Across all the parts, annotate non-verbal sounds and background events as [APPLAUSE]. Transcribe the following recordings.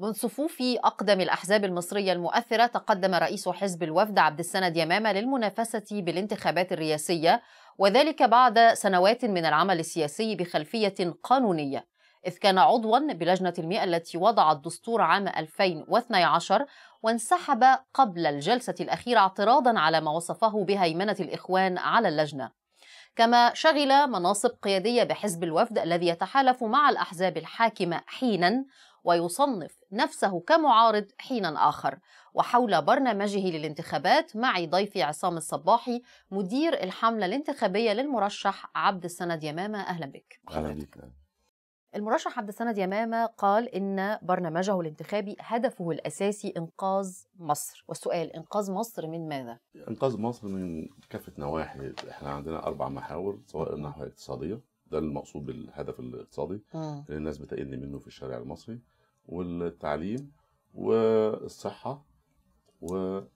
من صفوف أقدم الأحزاب المصرية المؤثرة تقدم رئيس حزب الوفد عبد السند يمامة للمنافسة بالانتخابات الرئاسية وذلك بعد سنوات من العمل السياسي بخلفية قانونية إذ كان عضوا بلجنة المئة التي وضعت الدستور عام 2012 وانسحب قبل الجلسة الأخيرة اعتراضا على ما وصفه بهيمنة الإخوان على اللجنة كما شغل مناصب قيادية بحزب الوفد الذي يتحالف مع الأحزاب الحاكمة حينا ويصنف نفسه كمعارض حينا آخر وحول برنامجه للانتخابات معي ضيفي عصام الصباحي مدير الحملة الانتخابية للمرشح عبد السند يمامة أهلا بك أهلا بك المرشح عبد السند يمامة قال إن برنامجه الانتخابي هدفه الأساسي إنقاذ مصر والسؤال إنقاذ مصر من ماذا؟ إنقاذ مصر من كافة نواحي إحنا عندنا أربع محاور سواء الناحية الاقتصادية ده المقصود بالهدف الاقتصادي آه. اللي الناس بتقل منه في الشارع المصري والتعليم والصحه وبعض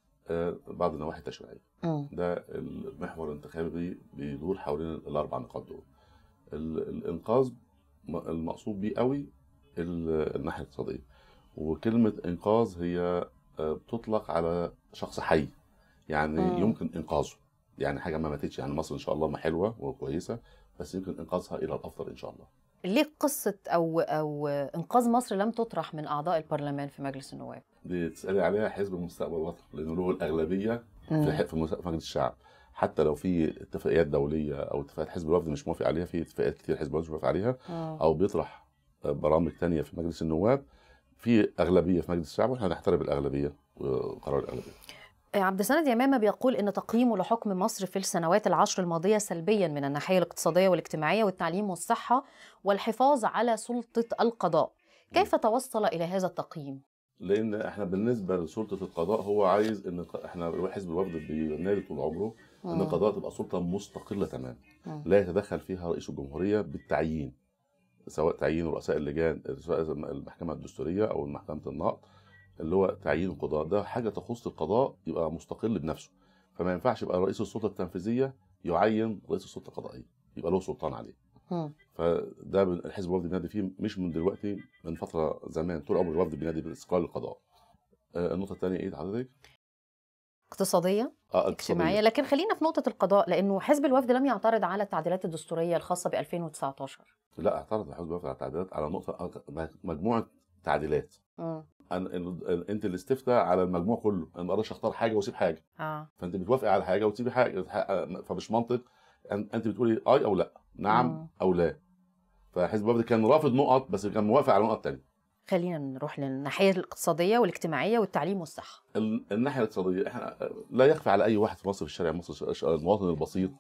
آه، النواحي التشريعيه آه. ده المحور الانتخابي بيدور حوالين الاربع نقاط دول الانقاذ المقصود بيه قوي الناحيه الاقتصاديه وكلمه انقاذ هي آه، بتطلق على شخص حي يعني آه. يمكن انقاذه يعني حاجه ما ماتتش يعني مصر ان شاء الله ما حلوه وكويسه بس يمكن انقاذها الى الافضل ان شاء الله ليه قصة أو أو إنقاذ مصر لم تطرح من أعضاء البرلمان في مجلس النواب؟ دي تسألي عليها حزب مستقبل الوطن لأنه له الأغلبية في في مجلس الشعب حتى لو في اتفاقيات دولية أو اتفاقيات حزب الوفد مش موافق عليها في اتفاقيات كتير حزب الوفد مش موافق عليها أو بيطرح برامج تانية في مجلس النواب في أغلبية في مجلس الشعب وإحنا نحترم الأغلبية وقرار الأغلبية عبد السند يماما بيقول إن تقييمه لحكم مصر في السنوات العشر الماضية سلبيا من الناحية الاقتصادية والاجتماعية والتعليم والصحة والحفاظ على سلطة القضاء كيف توصل إلى هذا التقييم؟ لأن احنا بالنسبة لسلطة القضاء هو عايز إن احنا حزب الوفد بينادي طول عمره إن القضاء تبقى سلطة مستقلة تماما لا يتدخل فيها رئيس الجمهورية بالتعيين سواء تعيين رؤساء اللجان سواء المحكمة الدستورية أو محكمة النقد اللي هو تعيين القضاء ده حاجه تخص القضاء يبقى مستقل بنفسه فما ينفعش يبقى رئيس السلطه التنفيذيه يعين رئيس السلطه القضائيه يبقى له سلطان عليه فده الحزب الوفد بينادي فيه مش من دلوقتي من فتره زمان طول عمر الوفد بينادي باستقلال القضاء آه، النقطه الثانيه ايه حضرتك اقتصادية, آه اجتماعية لكن خلينا في نقطة القضاء لأنه حزب الوفد لم يعترض على التعديلات الدستورية الخاصة ب 2019 لا اعترض حزب الوفد على التعديلات على نقطة مجموعة تعديلات آه. أن... إن... انت اللي استفتى على المجموع كله انا ما اقدرش اختار حاجه واسيب حاجه اه فانت بتوافقي على حاجه وتسيبي حاجه فمش منطق انت بتقولي اي آه او لا نعم آه. او لا فحزب الوفد كان رافض نقط بس كان موافق على نقط تانية خلينا نروح للناحيه الاقتصاديه والاجتماعيه والتعليم والصحه الناحيه الاقتصاديه احنا آه، لا يخفى على اي واحد في مصر في الشارع المصري المواطن البسيط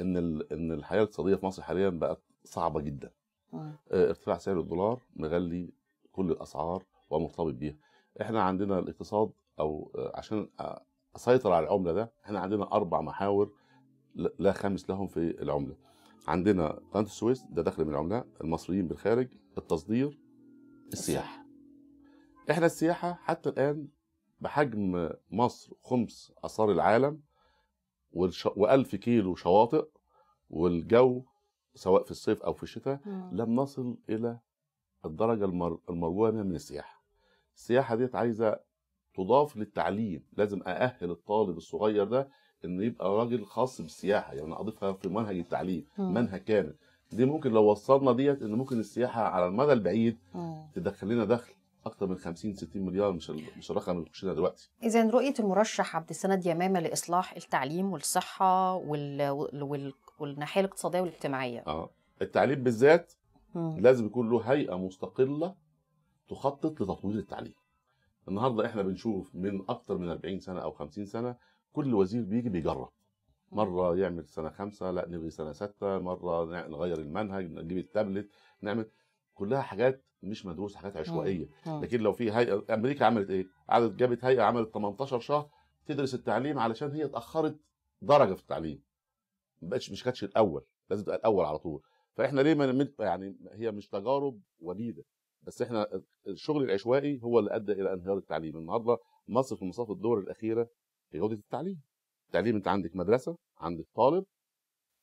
ان ان الحياه الاقتصاديه في مصر حاليا بقت صعبه جدا آه. ارتفاع سعر الدولار مغلي كل الاسعار ومرتبط بيها احنا عندنا الاقتصاد او آه، عشان آه، اسيطر على العمله ده احنا عندنا اربع محاور لا خامس لهم في العمله عندنا قناه السويس ده دخل من العمله المصريين بالخارج التصدير السياحه احنا السياحه حتى الان بحجم مصر خمس اثار العالم و1000 كيلو شواطئ والجو سواء في الصيف او في الشتاء لم نصل الى الدرجه المرجوه من السياحه السياحه ديت عايزه تضاف للتعليم لازم ااهل الطالب الصغير ده ان يبقى راجل خاص بالسياحه يعني اضيفها في منهج التعليم منهج كامل دي ممكن لو وصلنا ديت ان ممكن السياحه على المدى البعيد تدخل لنا دخل اكتر من 50 60 مليار مش مش الرقم اللي خشينا دلوقتي. اذا رؤيه المرشح عبد السند يمامه لاصلاح التعليم والصحه وال... وال... والناحيه الاقتصاديه والاجتماعيه. اه التعليم بالذات مم. لازم يكون له هيئه مستقله تخطط لتطوير التعليم النهارده احنا بنشوف من اكتر من 40 سنه او 50 سنه كل وزير بيجي بيجرب مره يعمل سنه خمسه لا نلغي سنه سته مره نغير المنهج نجيب التابلت نعمل كلها حاجات مش مدروسه حاجات عشوائيه اه، اه. لكن لو في هيئه امريكا عملت ايه؟ قعدت جابت هيئه عملت 18 شهر تدرس التعليم علشان هي اتاخرت درجه في التعليم ما بقتش مش كانتش الاول لازم تبقى الاول على طول فاحنا ليه ما يعني هي مش تجارب وليده بس احنا الشغل العشوائي هو اللي ادى الى انهيار التعليم النهارده مصر في مصاف الدور الاخيره في جوده التعليم التعليم انت عندك مدرسه عندك طالب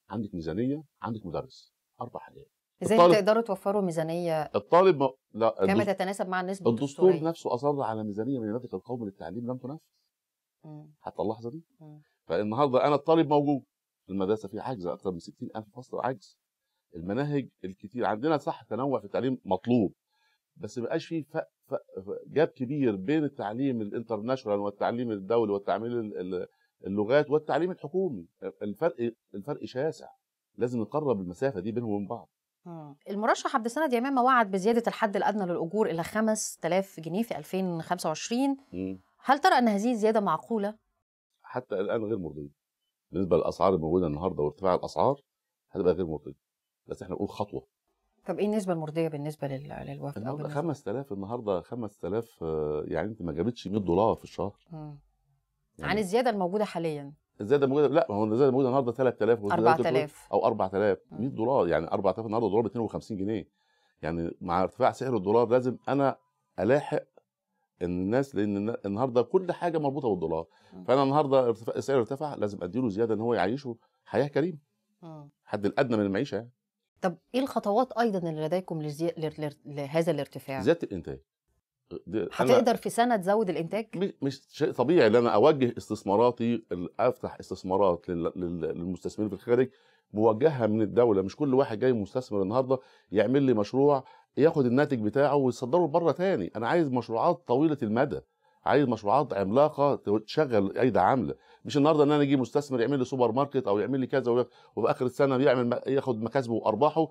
عندك ميزانيه عندك مدرس اربع حاجات ازاي تقدروا توفروا ميزانيه الطالب ما... لا كما تتناسب مع النسبه الدستور نفسه اصر على ميزانيه من الناتج القومي للتعليم لم تنفذ حتى اللحظه دي فالنهارده انا الطالب موجود المدرسه فيها عجز اكثر من 60000 فصل عجز المناهج الكتير عندنا صح تنوع في التعليم مطلوب بس ما بقاش في جاب كبير بين التعليم الانترناشونال والتعليم الدولي والتعليم اللغات والتعليم الحكومي الفرق الفرق شاسع لازم نقرب المسافه دي بينهم وبين بعض المرشح عبد السند يمامه وعد بزياده الحد الادنى للاجور الى 5000 جنيه في 2025 هل ترى ان هذه الزياده معقوله؟ حتى الان غير مرضيه بالنسبه للاسعار الموجوده النهارده وارتفاع الاسعار هتبقى غير مرضيه بس احنا نقول خطوه طب ايه النسبه المرضيه بالنسبه للوفد النهارده 5000 النهارده 5000 آه، يعني انت ما جابتش 100 دولار في الشهر يعني عن الزياده الموجوده حاليا الزياده الموجوده لا ما هو الزياده الموجوده النهارده 3000 4000 او 4000 100 دولار يعني 4000 النهارده دولار ب 52 جنيه يعني مع ارتفاع سعر الدولار لازم انا الاحق ان الناس لان النهارده كل حاجه مربوطه بالدولار فانا النهارده ارتفاع السعر ارتفع لازم اديله زياده ان هو يعيشه حياه كريمه الحد الادنى من المعيشه يعني طب ايه الخطوات ايضا اللي لديكم لزي... ل... ل... لهذا الارتفاع؟ زياده الانتاج أه، هتقدر في سنه تزود الانتاج؟ مش, مش شيء طبيعي ان انا اوجه استثماراتي افتح استثمارات لل... للمستثمرين في الخارج موجهه من الدوله مش كل واحد جاي مستثمر النهارده يعمل لي مشروع ياخد الناتج بتاعه ويصدره لبره تاني انا عايز مشروعات طويله المدى عايز مشروعات عملاقه تشغل ايده عامله مش النهارده ان انا اجيب مستثمر يعمل لي سوبر ماركت او يعمل لي كذا وفي اخر السنه يعمل ياخد مكاسبه وارباحه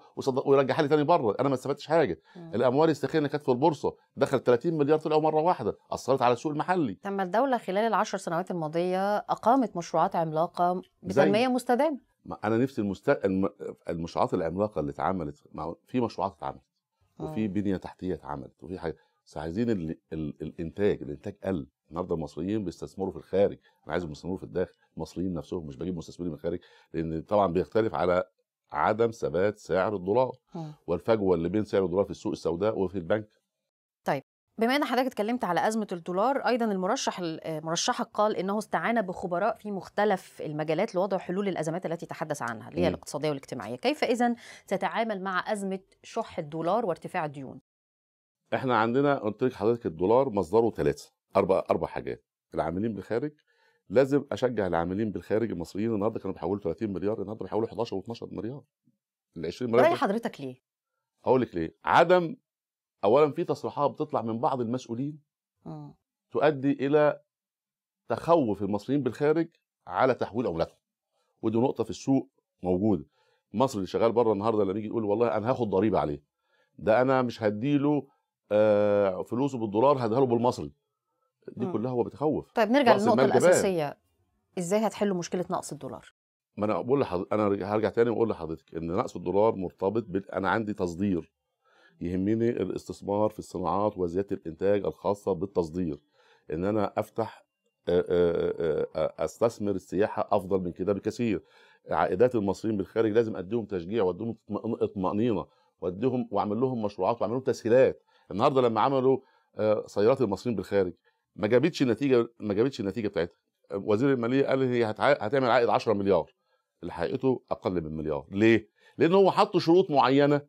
ويرجعها لي تاني بره انا ما استفدتش حاجه مم. الاموال السخنه كانت في البورصه دخلت 30 مليار طلعوا مره واحده اثرت على السوق المحلي تم الدوله خلال العشر سنوات الماضيه اقامت مشروعات عملاقه بتنميه مستدامه انا نفسي المست... المشروعات العملاقه اللي اتعملت في مشروعات اتعملت وفي آه. بنيه تحتيه اتعملت وفي حاجه بس عايزين ال ال الانتاج الانتاج قل النهارده المصريين بيستثمروا في الخارج انا عايزهم يستثمروا في الداخل المصريين نفسهم مش بجيب مستثمرين من الخارج لان طبعا بيختلف على عدم ثبات سعر الدولار والفجوه اللي بين سعر الدولار في السوق السوداء وفي البنك طيب بما ان حضرتك اتكلمت على ازمه الدولار ايضا المرشح مرشحك قال انه استعان بخبراء في مختلف المجالات لوضع حلول الازمات التي تحدث عنها اللي هي الاقتصاديه والاجتماعيه كيف اذا تتعامل مع ازمه شح الدولار وارتفاع الديون احنا عندنا قلت لك حضرتك الدولار مصدره ثلاثه اربع اربع حاجات العاملين بالخارج لازم اشجع العاملين بالخارج المصريين النهارده كانوا بيحولوا 30 مليار النهارده بيحولوا 11 و12 مليار ال 20 مليار راي حضرتك ليه؟ هقول لك ليه عدم اولا في تصريحات بتطلع من بعض المسؤولين م. آه. تؤدي الى تخوف المصريين بالخارج على تحويل عملاتهم ودي نقطه في السوق موجوده مصر اللي شغال بره النهارده لما يجي يقول والله انا هاخد ضريبه عليه ده انا مش هديله آه، فلوسه بالدولار هديها له بالمصري دي كلها هو بتخوف طيب نرجع للنقطه الاساسيه ازاي هتحلوا مشكله نقص الدولار ما انا بقول لحضرتك انا هرجع تاني واقول لحضرتك ان نقص الدولار مرتبط بال... انا عندي تصدير يهمني الاستثمار في الصناعات وزياده الانتاج الخاصه بالتصدير ان انا افتح استثمر السياحه افضل من كده بكثير عائدات المصريين بالخارج لازم اديهم تشجيع واديهم اطمئنينه واديهم واعمل لهم مشروعات واعمل لهم تسهيلات النهارده لما عملوا سيارات آه، المصريين بالخارج ما جابتش النتيجه ما جابتش النتيجه بتاعتها وزير الماليه قال هي هتعمل عائد 10 مليار اللي حقيقته اقل من مليار ليه لان هو حط شروط معينه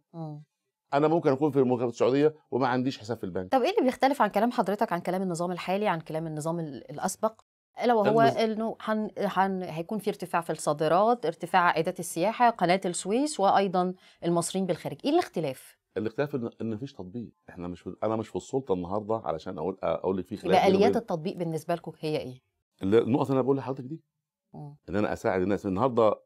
انا ممكن اكون في المملكه السعوديه وما عنديش حساب في البنك طب ايه اللي بيختلف عن كلام حضرتك عن كلام النظام الحالي عن كلام النظام الاسبق الا وهو انه حن حن هيكون في ارتفاع في الصادرات ارتفاع عائدات السياحه قناه السويس وايضا المصريين بالخارج ايه الاختلاف الاختلاف ان ان مفيش تطبيق احنا مش انا مش في السلطه النهارده علشان اقول آه، اقول لك في خلاف يبقى اليات التطبيق بالنسبه لكم هي ايه؟ النقطه اللي انا بقول لحضرتك دي ان انا اساعد الناس النهارده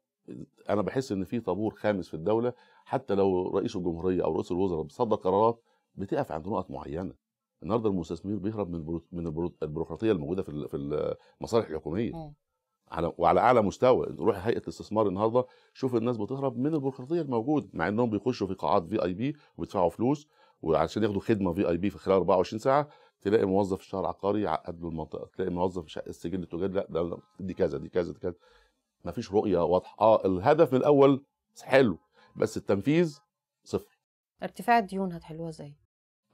انا بحس ان في طابور خامس في الدوله حتى لو رئيس الجمهوريه او رئيس الوزراء بيصدر قرارات بتقف عند نقط معينه النهارده المستثمر بيهرب من من البروقراطيه الموجوده في في المصالح الحكوميه على وعلى اعلى مستوى روح هيئه الاستثمار النهارده شوف الناس بتهرب من البيروقراطيه الموجوده مع انهم بيخشوا في قاعات في اي بي وبيدفعوا فلوس وعشان ياخدوا خدمه في اي بي في خلال 24 ساعه تلاقي موظف الشهر العقاري يعقد له المنطقه تلاقي موظف شقه السجل التجاري لا ده دي كذا دي كذا دي كذا مفيش رؤيه واضحه اه الهدف من الاول حلو بس التنفيذ صفر ارتفاع الديون هتحلوها ازاي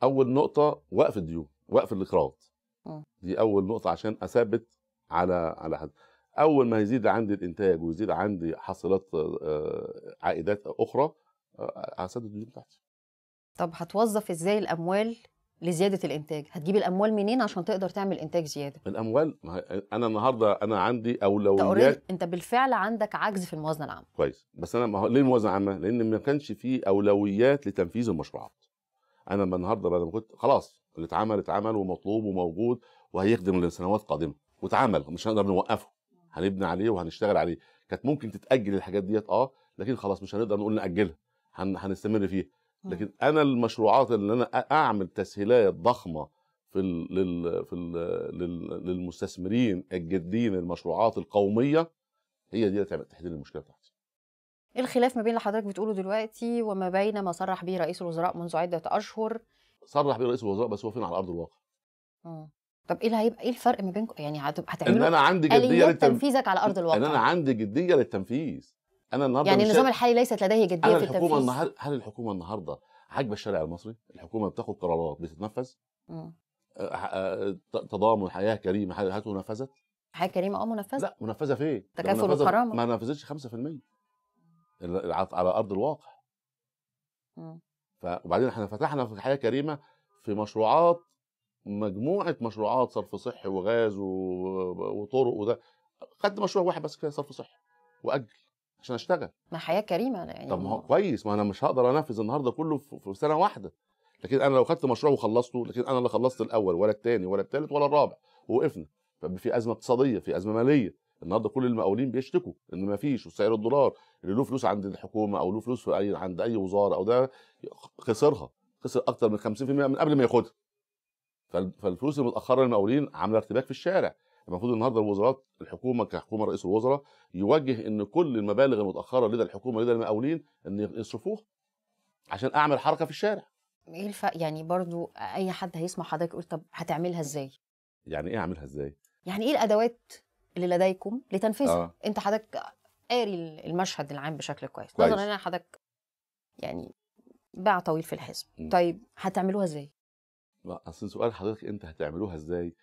اول نقطه وقف الديون وقف الاقراض آه. دي اول نقطه عشان اثبت على على حد اول ما يزيد عندي الانتاج ويزيد عندي حصيلات آه، عائدات اخرى آه، هسدد الديون بتاعتي طب هتوظف ازاي الاموال لزياده الانتاج هتجيب الاموال منين عشان تقدر تعمل انتاج زياده الاموال انا النهارده انا عندي اولويات انت بالفعل عندك عجز في الموازنه العامه كويس بس انا ليه الموازنه العامه لان ما كانش في اولويات لتنفيذ المشروعات انا النهارده بعد ما كنت خلاص اللي اتعمل اتعمل ومطلوب وموجود وهيخدم لسنوات قادمه واتعمل مش هنقدر نوقفه هنبني عليه وهنشتغل عليه كانت ممكن تتاجل الحاجات ديت اه لكن خلاص مش هنقدر نقول ناجلها هن... هنستمر فيها لكن انا المشروعات اللي انا اعمل تسهيلات ضخمه في ال... لل... في الـ لل... للمستثمرين الجادين المشروعات القوميه هي دي اللي تحل المشكله بتاعتي الخلاف ما بين اللي حضرتك بتقوله دلوقتي وما بين ما صرح به رئيس الوزراء منذ عده اشهر صرح به رئيس الوزراء بس هو فين على ارض الواقع طب ايه اللي هيبقى ايه الفرق ما بينكم يعني هتبقى هتعملوا ان انا عندي جديه للتنف... تنفيذك على ارض الواقع ان انا عندي جديه للتنفيذ انا النهارده يعني النظام شا... الحالي ليست لديه جديه أنا في الحكومة هل النهار... هل الحكومه النهارده عاجبه الشارع المصري؟ الحكومه بتاخد قرارات بتتنفذ؟ امم تضامن حياه كريمه هل نفذت؟ حياه كريمه اه منفذه لا منفذه فين؟ تكافل وكرامه ما نفذتش 5% على ارض الواقع ف... وبعدين احنا فتحنا في حياه كريمه في مشروعات مجموعه مشروعات صرف صحي وغاز وطرق وده خدت مشروع واحد بس كده صرف صحي واجل عشان اشتغل ما حياه كريمه يعني طب ما هو كويس ما انا مش هقدر انفذ النهارده كله في سنه واحده لكن انا لو خدت مشروع وخلصته لكن انا اللي خلصت الاول ولا الثاني ولا الثالث ولا الرابع ووقفنا ففي ازمه اقتصاديه في ازمه ماليه النهارده كل المقاولين بيشتكوا ان ما فيش وسعر الدولار اللي له فلوس عند الحكومه او له فلوس في اي عند اي وزاره او ده خسرها خسر اكتر من 50% من قبل ما ياخدها فالفلوس المتاخره للمقاولين عامله ارتباك في الشارع المفروض النهارده الوزارات الحكومه كحكومه رئيس الوزراء يوجه ان كل المبالغ المتاخره لدى الحكومه لدى المقاولين ان يصرفوها عشان اعمل حركه في الشارع ايه الف... يعني برضو اي حد هيسمع حضرتك يقول طب هتعملها ازاي يعني ايه اعملها ازاي يعني ايه الادوات اللي لديكم لتنفيذها آه. انت حضرتك قاري المشهد العام بشكل كويس, كويس. نظرا ان حضرتك يعني باع طويل في الحزب م. طيب هتعملوها ازاي اصل سؤال حضرتك انت هتعملوها ازاي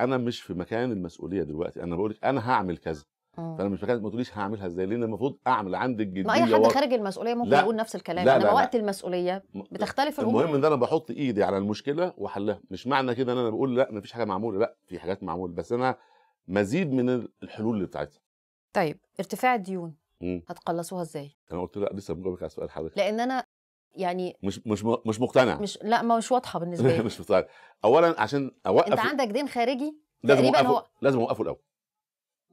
انا مش في مكان المسؤوليه دلوقتي انا بقول لك انا هعمل كذا أوه. فانا مش فاكر ما تقوليش هعملها ازاي لان المفروض اعمل عند الجديه ما اي حد خارج المسؤوليه ممكن لا. يقول نفس الكلام لا انما لا وقت المسؤوليه بتختلف الامور المهم ان انا بحط ايدي على المشكله وحلها مش معنى كده ان انا بقول لا ما فيش حاجه معموله لا في حاجات معموله بس انا مزيد من الحلول اللي بتاعتها طيب ارتفاع الديون هتقلصوها ازاي؟ انا قلت لا لسه بجاوبك على سؤال حضرتك لان انا يعني مش مش مش مقتنع مش لا ما مش واضحه بالنسبه [LAUGHS] لي مش مقتنع اولا عشان اوقف انت عندك دين خارجي لازم اوقفه هو... لازم اوقفه الاول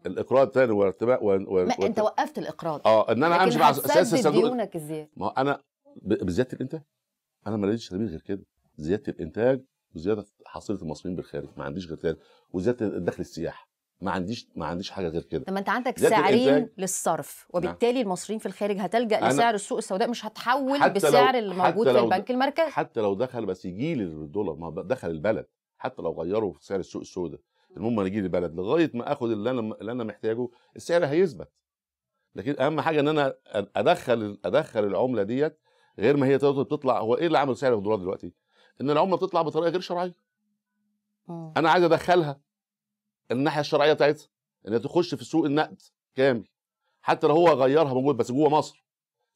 الاقراض تاني وارتباء و... و... ما انت وقفت الاقراض اه ان انا امشي مع اساس الصندوق ديونك ازاي ما انا ب... بزياده الانتاج انا ما لقيتش غير كده زياده الانتاج وزياده حصيله المصريين بالخارج ما عنديش غير كده وزياده الدخل السياحي ما عنديش ما عنديش حاجه غير كده طب ما انت عندك سعرين للصرف نعم. وبالتالي نعم. المصريين في الخارج هتلجا لسعر السوق السوداء مش هتحول بسعر الموجود في البنك المركزي حتى لو دخل بس يجي لي الدولار ما دخل البلد حتى لو غيروا سعر السوق السوداء المهم انا اجي البلد لغايه ما اخد اللي انا اللي انا محتاجه السعر هيثبت لكن اهم حاجه ان انا ادخل ادخل العمله ديت غير ما هي تطلع هو ايه اللي عمل سعر الدولار دلوقتي؟ ان العمله بتطلع بطريقه غير شرعيه. انا عايز ادخلها الناحيه الشرعيه بتاعتها انها تخش في سوق النقد كامل حتى لو هو غيرها موجود بس جوه مصر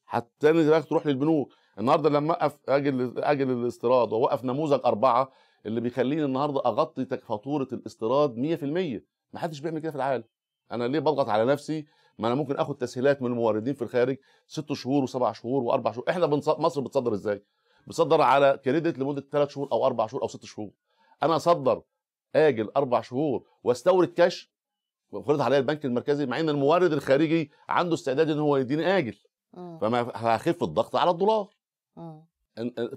حتى تروح للبنوك النهارده لما اقف اجل اجل الاستيراد واوقف نموذج اربعه اللي بيخليني النهارده اغطي فاتوره الاستيراد 100% ما حدش بيعمل كده في العالم انا ليه بضغط على نفسي ما انا ممكن اخد تسهيلات من الموردين في الخارج ست شهور وسبع شهور واربع شهور احنا مصر بتصدر ازاي بتصدر على كريدت لمده ثلاث شهور او اربع شهور او ست شهور انا اصدر اجل اربع شهور واستورد كاش وفرض عليا البنك المركزي مع ان المورد الخارجي عنده استعداد ان هو يديني اجل آه. فما هخف الضغط على الدولار آه.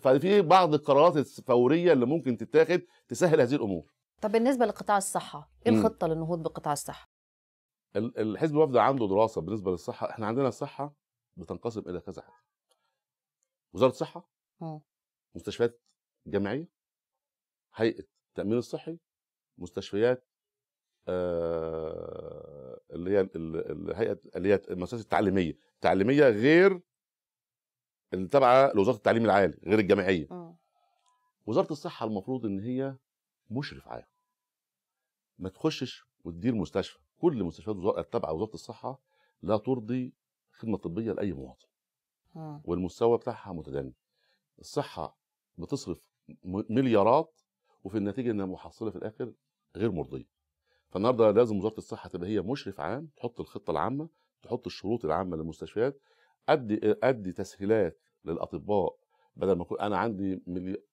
ففي بعض القرارات الفوريه اللي ممكن تتاخد تسهل هذه الامور طب بالنسبه لقطاع الصحه ايه الخطه للنهوض بقطاع الصحه الحزب الوفد عنده دراسه بالنسبه للصحه احنا عندنا الصحه بتنقسم الى كذا حاجه وزاره الصحه آه. مستشفيات جامعيه هيئه التامين الصحي مستشفيات آه، اللي هي الهيئه اللي هي المؤسسه التعليميه التعليميه غير اللي تابعه لوزاره التعليم العالي غير الجامعيه آه. وزاره الصحه المفروض ان هي مشرف عام ما تخشش وتدير مستشفى كل المستشفيات التابعه لوزاره الصحه لا ترضي خدمه طبيه لاي مواطن آه. والمستوى بتاعها متدني الصحه بتصرف مليارات وفي النتيجه ان المحصله في الاخر غير مرضيه فالنهارده لازم وزاره الصحه تبقى هي مشرف عام تحط الخطه العامه تحط الشروط العامه للمستشفيات ادي ادي تسهيلات للاطباء بدل ما انا عندي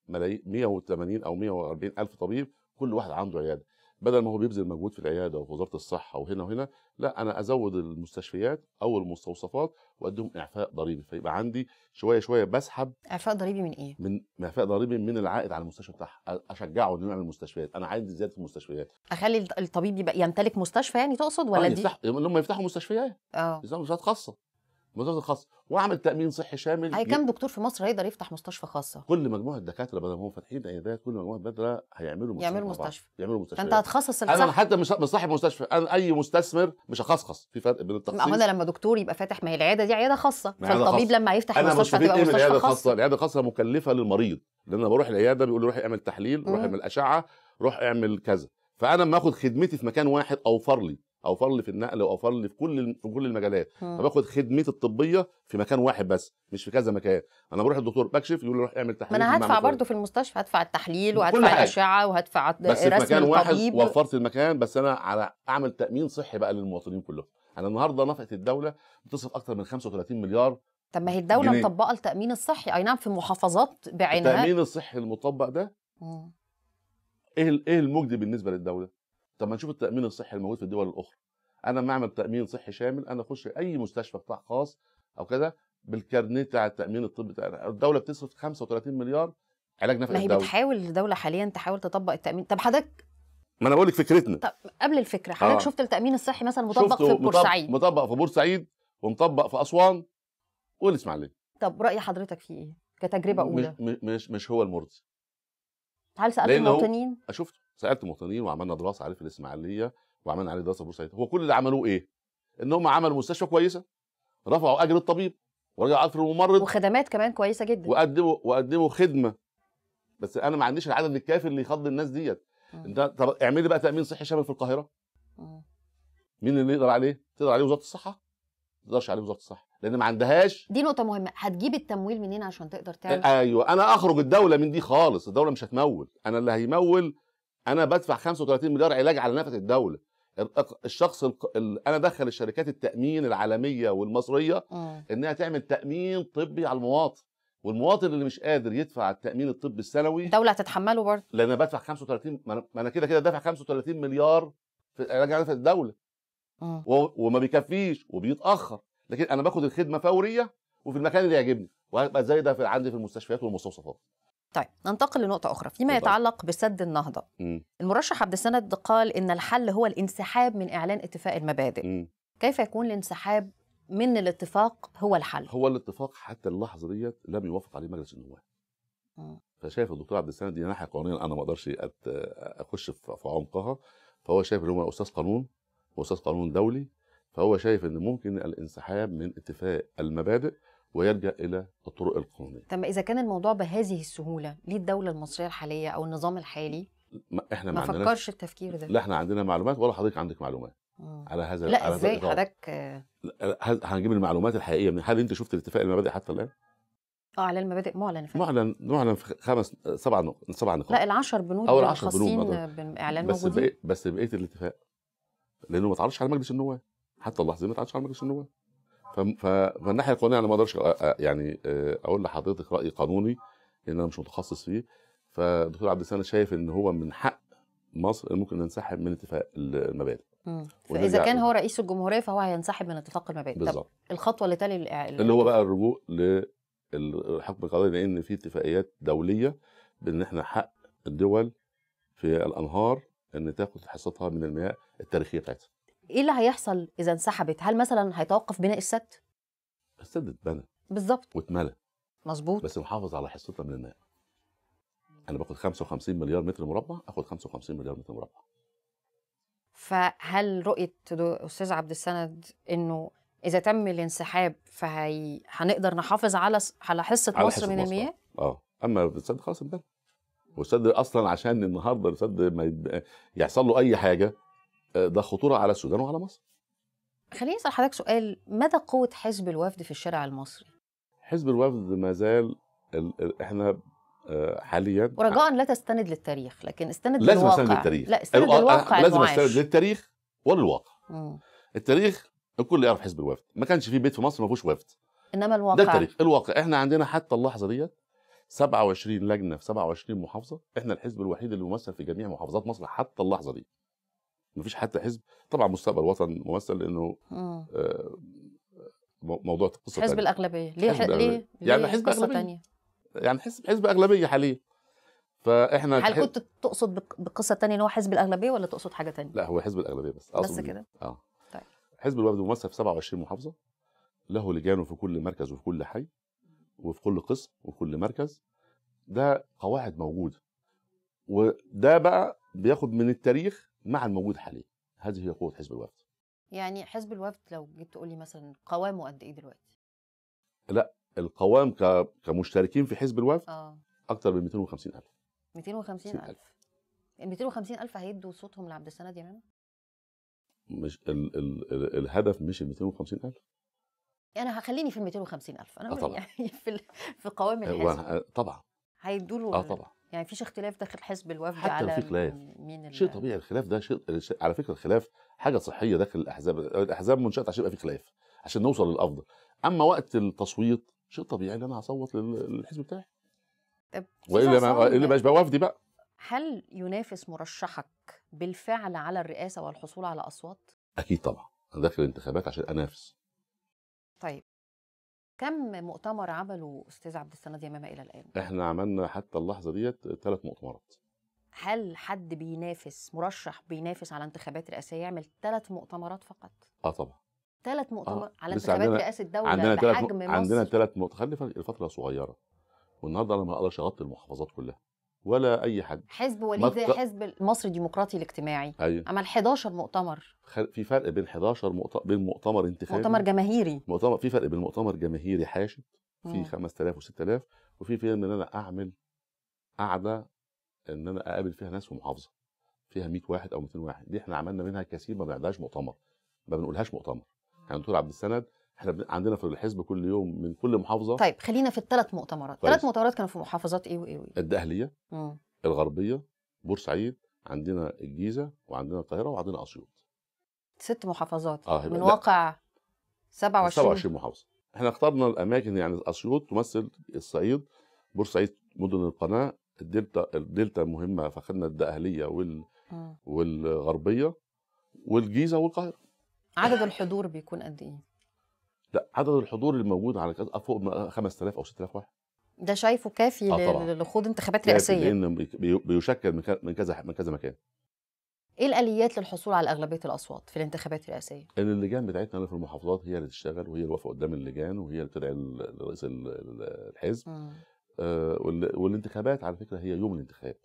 ملايين 180 او 140 الف طبيب كل واحد عنده عياده بدل ما هو بيبذل مجهود في العياده وفي وزاره الصحه وهنا وهنا لا انا ازود المستشفيات او المستوصفات واديهم اعفاء ضريبي فيبقى عندي شويه شويه بسحب اعفاء ضريبي من ايه؟ من اعفاء ضريبي من العائد على المستشفى بتاعها اشجعه انه يعمل مستشفيات انا عايز زياده في المستشفيات اخلي الطبيب يبقى يمتلك مستشفى يعني تقصد ولا آه دي؟ يفتح... لما يفتحوا مستشفيات اه مستشفيات خاصه مستشفى خاص واعمل تامين صحي شامل اي كم دكتور في مصر هيقدر يفتح مستشفى خاصه كل مجموعه دكاتره بدل ما هم فاتحين عيادات كل مجموعه دكاتره هيعملوا مستشفى يعملوا مستشفى يعملوا مستشفى فانت هتخصص الصح... انا حتى مش صاحب مستشفى انا اي مستثمر مش هخصخص في فرق بين التخصيص ما انا لما دكتور يبقى فاتح ما هي العياده دي عياده خاصه فالطبيب لما يفتح مستشفى تبقى إيه مستشفى خاصه العياده الخاصه مكلفه للمريض لان انا بروح العياده بيقول لي روح اعمل تحليل روح اعمل اشعه روح اعمل كذا فانا لما اخد خدمتي في مكان واحد اوفر لي اوفر لي في النقل واوفر لي في كل في كل المجالات آه. فباخد خدمتي الطبيه في مكان واحد بس مش في كذا مكان انا بروح الدكتور بكشف يقول لي روح اعمل تحليل ما انا هدفع برضه في المستشفى هدفع التحليل وهدفع الاشعه وهدفع بس في مكان واحد وفرت المكان بس انا على اعمل تامين صحي بقى للمواطنين كلهم انا النهارده نفقه الدوله بتصرف اكتر من 35 مليار طب ما هي الدوله جنيه. مطبقه التامين الصحي اي نعم في محافظات بعينها التامين الصحي المطبق ده ايه ايه المجدي بالنسبه للدوله طب ما نشوف التامين الصحي الموجود في الدول الاخرى انا ما اعمل تامين صحي شامل انا اخش اي مستشفى بتاع خاص او كده بالكارنيه بتاع التامين الطبي بتاعنا الدوله بتصرف 35 مليار علاج نفسي ما هي الدولة. بتحاول الدوله حاليا تحاول تطبق التامين طب حضرتك ما انا بقول لك فكرتنا طب قبل الفكره حضرتك آه. شفت التامين الصحي مثلا مطبق في بورسعيد مطبق في بورسعيد ومطبق في اسوان والاسماعيليه طب راي حضرتك فيه ايه كتجربه اولى مش مش مش هو المرضي هل سالت المواطنين؟ آه، شفت سالت المواطنين وعملنا دراسه عليه في الاسماعيليه وعملنا عليه دراسه في بورسعيد هو كل اللي عملوه ايه؟ ان هم عملوا مستشفى كويسه رفعوا اجر الطبيب ورجعوا اجر الممرض وخدمات كمان كويسه جدا وقدموا وقدموا خدمه بس انا ما عنديش العدد الكافي اللي يخض الناس ديت انت طب اعملي بقى تامين صحي شامل في القاهره مين اللي يقدر عليه؟ تقدر عليه وزاره الصحه؟ ما تقدرش عليه وزاره الصحه لان ما عندهاش دي نقطه مهمه هتجيب التمويل منين عشان تقدر تعمل ايوه انا اخرج الدوله من دي خالص الدوله مش هتمول انا اللي هيمول انا بدفع 35 مليار علاج على نفقه الدوله الشخص ال... انا دخل الشركات التامين العالميه والمصريه م. انها تعمل تامين طبي على المواطن والمواطن اللي مش قادر يدفع التامين الطبي السنوي الدوله هتتحمله برضه لان انا بدفع 35 ما انا كده كده دافع 35 مليار في علاج على نفقه الدوله و... وما بيكفيش وبيتاخر لكن انا باخد الخدمه فوريه وفي المكان اللي يعجبني وهبقى زي ده في عندي في المستشفيات والمستوصفات طيب ننتقل لنقطة أخرى فيما بالضبط. يتعلق بسد النهضة م. المرشح عبد السند قال إن الحل هو الانسحاب من إعلان اتفاق المبادئ م. كيف يكون الانسحاب من الاتفاق هو الحل؟ هو الاتفاق حتى اللحظة ديت لم يوافق عليه مجلس النواب فشايف الدكتور عبد السند دي ناحية قانونيه أنا ما أقدرش أخش في عمقها فهو شايف إن هو أستاذ قانون وأستاذ قانون دولي فهو شايف ان ممكن الانسحاب من اتفاق المبادئ ويلجا الى الطرق القانونيه. طب اذا كان الموضوع بهذه السهوله ليه الدوله المصريه الحاليه او النظام الحالي ما احنا ما, ما فكرش التفكير ده لا احنا عندنا معلومات ولا حضرتك عندك معلومات مم. على هذا لا على ازاي حضرتك هنجيب المعلومات الحقيقيه من هل انت شفت الاتفاق المبادئ حتى الان؟ اه على المبادئ معلن فعلا معلن معلن في خمس سبع نقط سبع نقاط لا ال 10 بنود او 10 بنود باعلان بس موجودين بس بقيه الاتفاق لانه ما اتعرضش على مجلس النواب حتى اللحظه دي ما تعادش على مجلس النواب فالناحيه القانونيه انا ما اقدرش يعني آه، اقول لحضرتك راي قانوني لان انا مش متخصص فيه فالدكتور عبد السلام شايف ان هو من حق مصر ممكن ننسحب من اتفاق المبادئ فاذا كان هو رئيس الجمهوريه فهو هينسحب من اتفاق المبادئ طب الخطوه اللي تلي اللي هو بقى الرجوع للحكم القضائي لان في اتفاقيات دوليه بان احنا حق الدول في الانهار ان تاخد حصتها من المياه التاريخيه بتاعتها ايه اللي هيحصل اذا انسحبت هل مثلا هيتوقف بناء السد السد اتبنى بالظبط واتملى مظبوط بس محافظ على حصتنا من الماء انا باخد 55 مليار متر مربع اخد 55 مليار متر مربع فهل رؤيه استاذ عبد السند انه اذا تم الانسحاب فهي هنقدر نحافظ على على حصه على مصر من مصر. المياه اه اما السد خلاص اتبنى والسد اصلا عشان النهارده السد ما يحصل له اي حاجه ده خطوره على السودان وعلى مصر خليني اسال حضرتك سؤال مدى قوه حزب الوفد في الشارع المصري حزب الوفد ما زال ال... ال... احنا آه، حاليا ورجاء لا تستند للتاريخ لكن استند لازم للواقع لازم استند للتاريخ لا استند آه، آه، للواقع لازم المعاش. استند للتاريخ وللواقع مم. التاريخ الكل يعرف حزب الوفد ما كانش في بيت في مصر ما فيهوش وفد انما الواقع ده التاريخ الواقع احنا عندنا حتى اللحظه ديت 27 لجنه في 27 محافظه احنا الحزب الوحيد اللي ممثل في جميع محافظات مصر حتى اللحظه دي مفيش حتى حزب طبعا مستقبل وطن ممثل لانه آه. آه، موضوع قصه حزب الاغلبيه ليه حزب ليه يعني حزب قصه تانية. يعني حزب حزب اغلبيه حاليا فاحنا هل كنت تقصد بقصه تانية ان هو حزب الاغلبيه ولا تقصد حاجه تانية؟ لا هو حزب الاغلبيه بس بس كده اه طيب حزب الوفد ممثل في 27 محافظه له لجانه في كل مركز وفي كل حي وفي كل قسم وفي كل مركز ده قواعد موجوده وده بقى بياخد من التاريخ مع الموجود حاليا هذه هي قوه حزب الوفد يعني حزب الوفد لو جيت تقول لي مثلا قوامه قد ايه دلوقتي لا القوام كمشتركين في حزب الوفد اه اكتر من 250000 250000 ال 250000 هيدوا صوتهم لعبد السند يمام مش ال ال ال الهدف مش ال 250000 انا هخليني في ال 250000 انا آه طبعا. يعني [LAUGHS] في في قوام الحزب آه طبعا هيدوا له اه طبعا يعني فيش اختلاف داخل حزب الوفد حتى على في خلاف مين اللي... شيء طبيعي الخلاف ده شيء على فكره الخلاف حاجه صحيه داخل الاحزاب الاحزاب منشات عشان يبقى في خلاف عشان نوصل للافضل اما وقت التصويت شيء طبيعي ان انا هصوت للحزب بتاعي طب والا ما إيه اللي مش بوافدي بقى هل ينافس مرشحك بالفعل على الرئاسه والحصول على اصوات؟ اكيد طبعا انا داخل الانتخابات عشان انافس طيب كم مؤتمر عمله استاذ عبد السند يمامه الى الان؟ احنا عملنا حتى اللحظه ديت ثلاث مؤتمرات هل حد بينافس مرشح بينافس على انتخابات رئاسيه يعمل ثلاث مؤتمرات فقط؟ اه طبعا ثلاث مؤتمرات آه. على انتخابات رئاسه الدوله عندنا ثلاث م... عندنا ثلاث مؤتمرات خلي الفتره صغيره والنهارده انا ما اقدرش اغطي المحافظات كلها ولا اي حد حزب وليد مت... حزب المصري الديمقراطي الاجتماعي أيوة. عمل 11 مؤتمر في فرق بين 11 مؤت... بين مؤتمر انتخابي مؤتمر جماهيري مؤتمر في فرق بين مؤتمر جماهيري حاشد في 5000 و6000 وفي فرق ان انا اعمل قعده ان انا اقابل فيها ناس في محافظه فيها 100 واحد او 200 واحد دي احنا عملنا منها كثير ما بنعدهاش مؤتمر ما بنقولهاش مؤتمر يعني دكتور عبد السند احنا عندنا في الحزب كل يوم من كل محافظه طيب خلينا في الثلاث مؤتمرات الثلاث مؤتمرات كانوا في محافظات ايه وايه وايه الدقهليه الغربيه بورسعيد عندنا الجيزه وعندنا القاهره وعندنا اسيوط ست محافظات آه من واقع 27 27 محافظه احنا اخترنا الاماكن يعني اسيوط تمثل الصعيد بورسعيد مدن القناه الدلتا الدلتا مهمه فخدنا الدقهليه وال والغربيه والجيزه والقاهره عدد الحضور بيكون قد ايه عدد الحضور اللي موجود على كذا آه، فوق 5000 آه، او 6000 واحد ده شايفه كافي آه لخوض انتخابات رئاسيه لان بيشكل من كذا من كذا مكان ايه الاليات للحصول على اغلبيه الاصوات في الانتخابات الرئاسيه؟ ان اللجان بتاعتنا اللي في المحافظات هي اللي تشتغل وهي اللي واقفه قدام اللجان وهي اللي بتدعي لرئيس الحزب آه والانتخابات على فكره هي يوم الانتخاب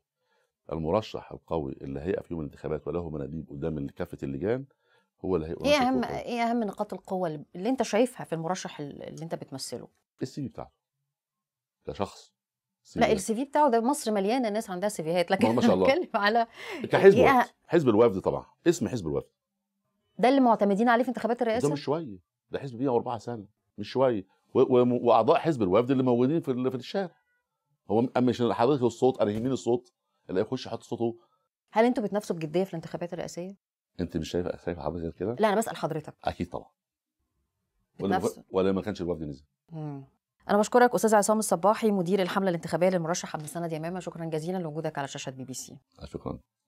المرشح القوي اللي هيقف يوم الانتخابات وله مناديب قدام كافه اللجان هو اللي هيبقى ايه اهم ايه اهم نقاط القوه اللي انت شايفها في المرشح اللي انت بتمثله؟ السي في بتاعته كشخص لا السي في بتاعه ده مصر مليانه ناس عندها سيفيهات لكن ما شاء الله بتكلم على كحزب إيه حزب الوفد طبعا اسم حزب الوفد ده اللي معتمدين عليه في انتخابات الرئاسه ده مش شويه ده حزب اربع سنه مش شويه واعضاء حزب الوفد اللي موجودين في في الشارع هو مش حضرتك الصوت انا يهمني الصوت اللي هيخش يحط صوته هل انتوا بتنافسوا بجديه في الانتخابات الرئاسيه؟ انت مش شايفه شايفه حاجه غير كده؟ لا انا بسال حضرتك اكيد طبعا ولا ولا ما كانش الوفد نزل انا بشكرك استاذ عصام الصباحي مدير الحمله الانتخابيه للمرشح عبد السند يمامه شكرا جزيلا لوجودك على شاشه بي بي سي شكرا